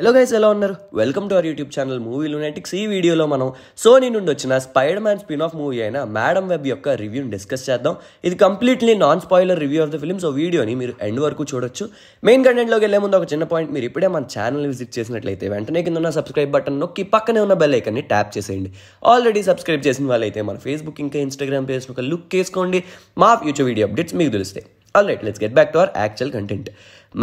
hello guys ఎలా ఉన్నారు welcome to our YouTube channel Movie Lunatics ఈ వీడియోలో మనం సోనీ నుండి వచ్చిన Spider Man spin off movie అయిన మేడం వెబ్ యొక్క రివ్యూని డిస్కస్ చేద్దాం ఇది completely non spoiler review of the film so వీడియోని మీరు ఎండ్ వరకు చూడొచ్చు మెయిన్ కంటెంట్లోకి వెళ్ళే ముందు ఒక చిన్న పాయింట్ మీరు ఇప్పుడే మన ఛానల్ విజిట్ చేసినట్లయితే వెంటనే కింద ఉన్న సబ్స్క్రైబ్ బటన్ నొక్కి పక్కనే ఉన్న బెల్ ఐకన్ని ట్యాప్ చేసేయండి ఆల్రెడీ సబ్స్క్రైబ్ చేసిన వాళ్ళైతే మన ఫేస్బుక్ ఇంకా ఇన్స్టాగ్రామ్ పేజ్ ఒక లుక్ వేసుకోండి మా ఫ్యూచర్ వీడియో అప్డేట్స్ మీకు తెలుస్తాయి all right let's get back to our actual content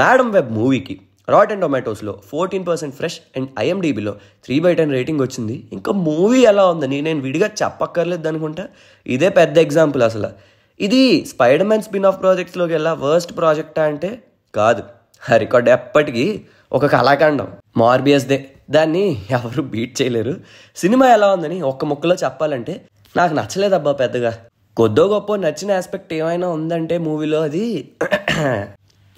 Madame Web మూవీకి రాట్ అండ్ టొమాటోస్లో ఫోర్టీన్ పర్సెంట్ ఫ్రెష్ అండ్ ఐఎండిబిలో త్రీ బై టెన్ రేటింగ్ వచ్చింది ఇంకా మూవీ ఎలా ఉందని నేను విడిగా చెప్పక్కర్లేదు అనుకుంటా ఇదే పెద్ద ఎగ్జాంపుల్ అసలు ఇది స్పైడర్ మ్యాన్ స్పిన్ ఆఫ్ ప్రాజెక్ట్స్లోకి వెళ్ళా వర్స్ట్ ప్రాజెక్టా అంటే కాదు ఆ రికార్డ్ ఎప్పటికీ ఒక కళాఖండం దే దాన్ని ఎవరు బీట్ చేయలేరు సినిమా ఎలా ఉందని ఒక్క ముక్కలో చెప్పాలంటే నాకు నచ్చలేదబ్బా పెద్దగా కొద్దో గొప్ప నచ్చిన ఆస్పెక్ట్ ఏమైనా ఉందంటే మూవీలో అది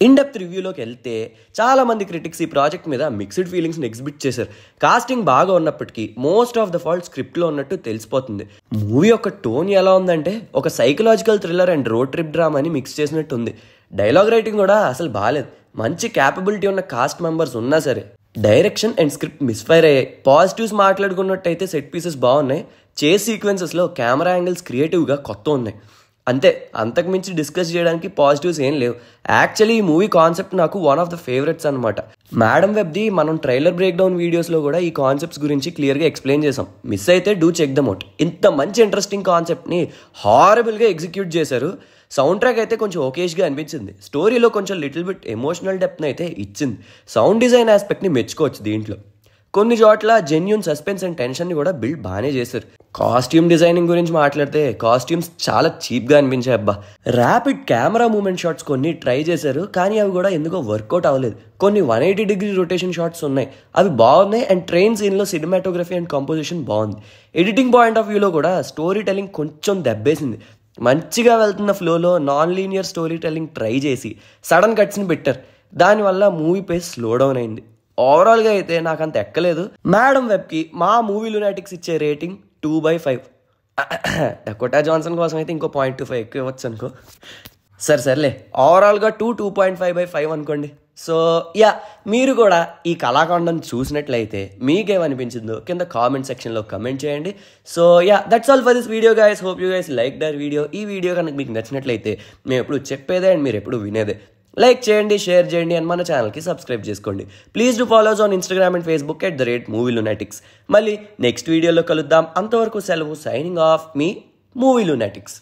ఇన్డెప్త్ రివ్యూలోకి వెళ్తే చాలామంది క్రిటిక్స్ ఈ ప్రాజెక్ట్ మీద మిక్స్డ్ ఫీలింగ్స్ని ఎగ్జిబిట్ చేశారు కాస్టింగ్ బాగా ఉన్నప్పటికీ మోస్ట్ ఆఫ్ ద ఫాల్ట్ స్క్రిప్ట్లో ఉన్నట్టు తెలిసిపోతుంది మూవీ యొక్క టోన్ ఎలా ఉందంటే ఒక psychological thriller and road trip అని మిక్స్ చేసినట్టు ఉంది డైలాగ్ రైటింగ్ కూడా అసలు బాగాలేదు మంచి క్యాపబిలిటీ ఉన్న కాస్ట్ మెంబర్స్ ఉన్నా సరే డైరెక్షన్ అండ్ స్క్రిప్ట్ మిస్ఫైర్ అయ్యాయి పాజిటివ్స్ మాట్లాడుకున్నట్టయితే సెట్ పీసెస్ బాగున్నాయి చేస్ సీక్వెన్సెస్లో కెమెరా యాంగిల్స్ క్రియేటివ్గా కొత్త ఉన్నాయి అంతే అంతకుమించి డిస్కస్ చేయడానికి పాజిటివ్స్ ఏం లేవు యాక్చువల్లీ ఈ మూవీ కాన్సెప్ట్ నాకు వన్ ఆఫ్ ద ఫేవరెట్స్ అనమాట మేడం వెబ్ది మనం ట్రైలర్ బ్రేక్ డౌన్ వీడియోస్లో కూడా ఈ కాన్సెప్ట్స్ గురించి క్లియర్గా ఎక్స్ప్లెయిన్ చేసాం మిస్ అయితే డూ చెక్ దమ్ అవుట్ ఇంత మంచి ఇంట్రెస్టింగ్ కాన్సెప్ట్ని హారబుల్గా ఎగ్జిక్యూట్ చేశారు సౌండ్ ట్రాక్ అయితే కొంచెం ఓకేష్గా అనిపించింది స్టోరీలో కొంచెం లిటిల్ బిట్ ఎమోషనల్ డెప్త్ని అయితే ఇచ్చింది సౌండ్ డిజైన్ ఆస్పెక్ట్ని మెచ్చుకోవచ్చు దీంట్లో కొన్ని చోట్ల జెన్యున్ సస్పెన్స్ అండ్ టెన్షన్ని కూడా బిల్డ్ బాగానే చేశారు కాస్ట్యూమ్ డిజైనింగ్ గురించి మాట్లాడితే కాస్ట్యూమ్స్ చాలా చీప్గా అనిపించాయి అబ్బా ర్యాపిడ్ కెమెరా మూమెంట్ షాట్స్ కొన్ని ట్రై చేశారు కానీ అవి కూడా ఎందుకో వర్కౌట్ అవ్వలేదు కొన్ని one eighty degree rotation shots ఉన్నాయి అవి బాగున్నాయి అండ్ ట్రైన్ సీన్లో సినిమాటోగ్రఫీ అండ్ కంపోజిషన్ బాగుంది ఎడిటింగ్ పాయింట్ ఆఫ్ వ్యూలో కూడా స్టోరీ టెలింగ్ కొంచెం దెబ్బేసింది మంచిగా వెళ్తున్న ఫ్లోలో non linear story telling try చేసి సడన్ కట్స్ని పెట్టారు దానివల్ల మూవీ పేస్ స్లో డౌన్ అయింది ఓవరాల్గా అయితే నాకు అంత ఎక్కలేదు మేడం వెబ్కి మా మూవీ లునాటిక్స్ ఇచ్చే rating two by five Dakota Johnson కోసం అయితే ఇంకో పాయింట్ టూ ఫైవ్ ఎక్కువ ఇవ్వచ్చు అనుకో సరే సర్లే ఓవరాల్గా two two point five by five అనుకోండి సో యా మీరు కూడా ఈ కళాఖండం చూసినట్లయితే మీకేమనిపించిందో కింద కామెంట్ సెక్షన్లో కమెంట్ చేయండి so yeah that's all for this video guys hope you guys like the video ఈ వీడియో కనుక మీకు నచ్చినట్లయితే మేము ఎప్పుడు చెప్పేదే అండ్ మీరు ఎప్పుడు వినేదే లైక్ చేయండి షేర్ చేయండి అని మన ఛానల్కి సబ్స్క్రైబ్ చేసుకోండి please do follows on Instagram and Facebook at the rate Movie Lunatics మళ్ళీ నెక్స్ట్ వీడియోలో కలుద్దాం అంతవరకు సెలవు సైనింగ్ ఆఫ్ మీ మూవీ లునాటిక్స్